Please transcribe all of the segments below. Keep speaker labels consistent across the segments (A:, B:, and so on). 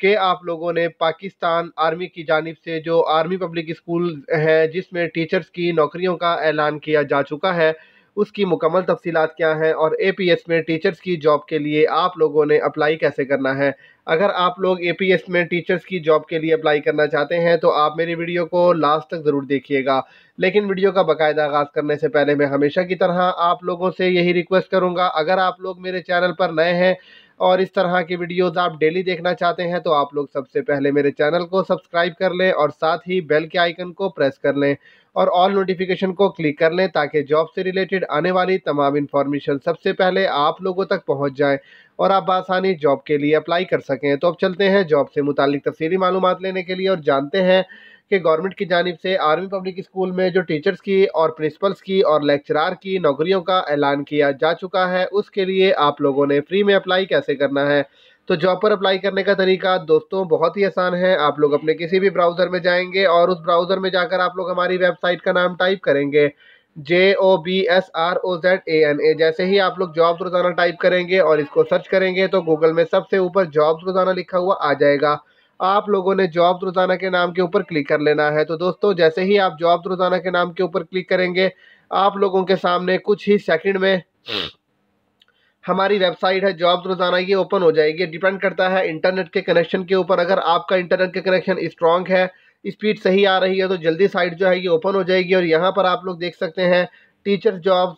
A: कि आप लोगों ने पाकिस्तान आर्मी की जानब से जो आर्मी पब्लिक स्कूल है जिसमें टीचर्स की नौकरियों का ऐलान किया जा चुका है उसकी मुकम्मल तफसीत क्या हैं और ए पी एस में टीचर्स की जॉब के लिए आप लोगों ने अप्लाई कैसे करना है अगर आप लोग ए पी एस में टीचर्स की जॉब के लिए अप्लाई करना चाहते हैं तो आप मेरी वीडियो को लास्ट तक ज़रूर देखिएगा लेकिन वीडियो का बाकायदा आगाज़ करने से पहले मैं हमेशा की तरह आप लोगों से यही रिक्वेस्ट करूँगा अगर आप लोग मेरे चैनल पर नए हैं और इस तरह की वीडियोस आप डेली देखना चाहते हैं तो आप लोग सबसे पहले मेरे चैनल को सब्सक्राइब कर लें और साथ ही बेल के आइकन को प्रेस कर लें और ऑल नोटिफिकेशन को क्लिक कर लें ताकि जॉब से रिलेटेड आने वाली तमाम इन्फॉर्मेशन सबसे पहले आप लोगों तक पहुँच जाए और आप आसानी जॉब के लिए अप्लाई कर सकें तो अब चलते हैं जॉब से मुतल तफसली मालूम लेने के लिए और जानते हैं कि गवर्नमेंट की जानब से आर्मी पब्लिक स्कूल में जो टीचर्स की और प्रिंसिपल्स की और लेक्चरार की नौकरियों का ऐलान किया जा चुका है उसके लिए आप लोगों ने फ्री में अप्लाई कैसे करना है तो जॉब पर अप्लाई करने का तरीका दोस्तों बहुत ही आसान है आप लोग अपने किसी भी ब्राउज़र में जाएंगे और उस ब्राउज़र में जाकर आप लोग हमारी वेबसाइट का नाम टाइप करेंगे J O B S R O Z A N A जैसे ही आप लोग जॉब्स रोज़ाना टाइप करेंगे और इसको सर्च करेंगे तो गूगल में सबसे ऊपर जॉब्स रोज़ाना लिखा हुआ आ जाएगा आप लोगों ने जॉब रोज़ाना के नाम के ऊपर क्लिक कर लेना है तो दोस्तों जैसे ही आप जॉब रोज़ाना के नाम के ऊपर क्लिक करेंगे आप लोगों के सामने कुछ ही सेकंड में हमारी वेबसाइट है जॉब रोज़ाना ये ओपन हो जाएगी डिपेंड करता है इंटरनेट के कनेक्शन के ऊपर अगर आपका इंटरनेट का कनेक्शन स्ट्रॉन्ग है स्पीड सही आ रही है तो जल्दी साइट जो है ये ओपन हो जाएगी और यहाँ पर आप लोग देख सकते हैं टीचर हज़ार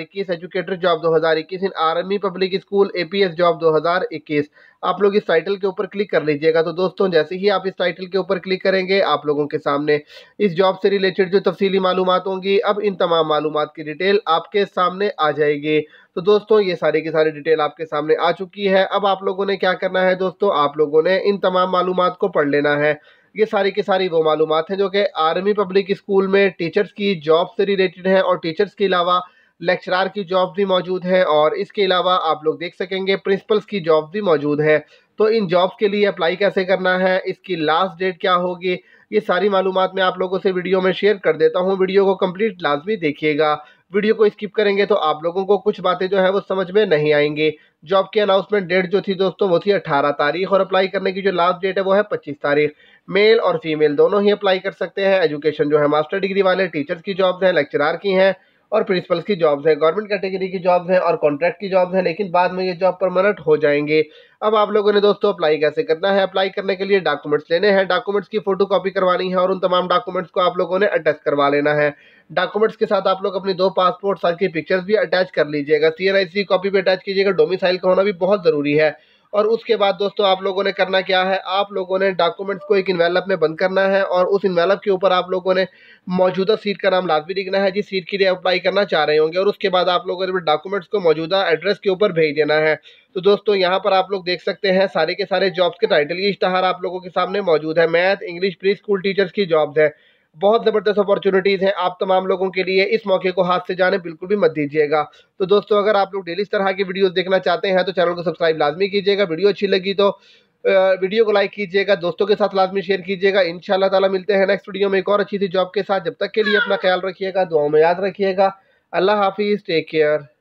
A: 2021 educator job 2021 in army public school एस जॉब 2021 आप लोग इस टाइटल के ऊपर क्लिक कर लीजिएगा तो दोस्तों जैसे ही आप इस टाइटल के ऊपर क्लिक करेंगे आप लोगों के सामने इस जॉब से रिलेटेड जो तफसीली मालूम होंगी अब इन तमाम मालूम की डिटेल आपके सामने आ जाएगी तो दोस्तों ये सारी की सारी डिटेल आपके सामने आ चुकी है अब आप लोगों ने क्या करना है दोस्तों आप लोगों ने इन तमाम मालूम को पढ़ लेना है ये सारी की सारी वो मालूम हैं जो कि आर्मी पब्लिक स्कूल में टीचर्स की जॉब से रिलेटेड हैं और टीचर्स के अलावा लेक्चरार की जॉब भी मौजूद है और इसके अलावा आप लोग देख सकेंगे प्रिंसिपल्स की जॉब भी मौजूद है तो इन जॉब्स के लिए अप्लाई कैसे करना है इसकी लास्ट डेट क्या होगी ये सारी मालूम मैं आप लोगों से वीडियो में शेयर कर देता हूँ वीडियो को कम्प्लीट लाजमी देखिएगा वीडियो को स्किप करेंगे तो आप लोगों को कुछ बातें जो है वो समझ में नहीं आएंगे जॉब की अनाउंसमेंट डेट जो थी दोस्तों वो थी अठारह तारीख और अप्लाई करने की जो लास्ट डेट है वो है पच्चीस तारीख मेल और फीमेल दोनों ही अप्लाई कर सकते हैं एजुकेशन जो है मास्टर डिग्री वाले टीचर्स की जॉब्स हैं लेक्चरार की हैं और प्रिंसिपल्स की जॉब्स हैं गवर्नमेंट कैटेगरी की जॉब्स हैं और कॉन्ट्रैक्ट की जॉब्स हैं लेकिन बाद में ये जॉब परमानेंट हो जाएंगे अब आप लोगों ने दोस्तों अप्लाई कैसे करना है अप्लाई करने के लिए डॉक्यूमेंट्स लेने हैं डॉक्यूमेंट्स की फोटो कॉपी करवानी है और उन तमाम डॉक्यूमेंट्स को आप लोगों ने अटैच करवा लेना है डॉक्यूमेंट्स के साथ आप लोग अपनी दो पासपोर्ट साइज की पिक्चर्स भी अटैच कर लीजिएगा सी कॉपी पे अटैच कीजिएगा डोमिसाइल का होना भी बहुत ज़रूरी है और उसके बाद दोस्तों आप लोगों ने करना क्या है आप लोगों ने डॉक्यूमेंट्स को एक इन्वेलप में बंद करना है और उस इन्वेलप के ऊपर आप लोगों ने मौजूदा सीट का नाम लाजमी लिखना है जिस सीट के लिए अप्लाई करना चाह रहे होंगे और उसके बाद आप लोगों ने डॉक्यूमेंट्स को मौजूदा एड्रेस के ऊपर भेज देना है तो दोस्तों यहाँ पर आप लोग देख सकते हैं सारे के सारे जॉब्स के टाइटल की इश्तहार आप लोगों के सामने मौजूद है math English pre school teachers की जॉब्स है बहुत ज़बरदस्त अपॉर्चुनिटीज़ हैं आप तमाम लोगों के लिए इस मौके को हाथ से जाने बिल्कुल भी मत दीजिएगा तो दोस्तों अगर आप लोग डेली इस तरह की वीडियोज़ देखना चाहते हैं तो चैनल को सब्सक्राइब लाजमी कीजिएगा वीडियो अच्छी लगी तो वीडियो को लाइक कीजिएगा दोस्तों के साथ लाजमी शेयर कीजिएगा इन ताला मिलते हैं नेक्स्ट वीडियो में एक और अच्छी सी जॉब के साथ जब तक के लिए अपना ख्याल रखिएगा दुआओं में याद रखिएगा अल्लाह हाफिज़ टेक केयर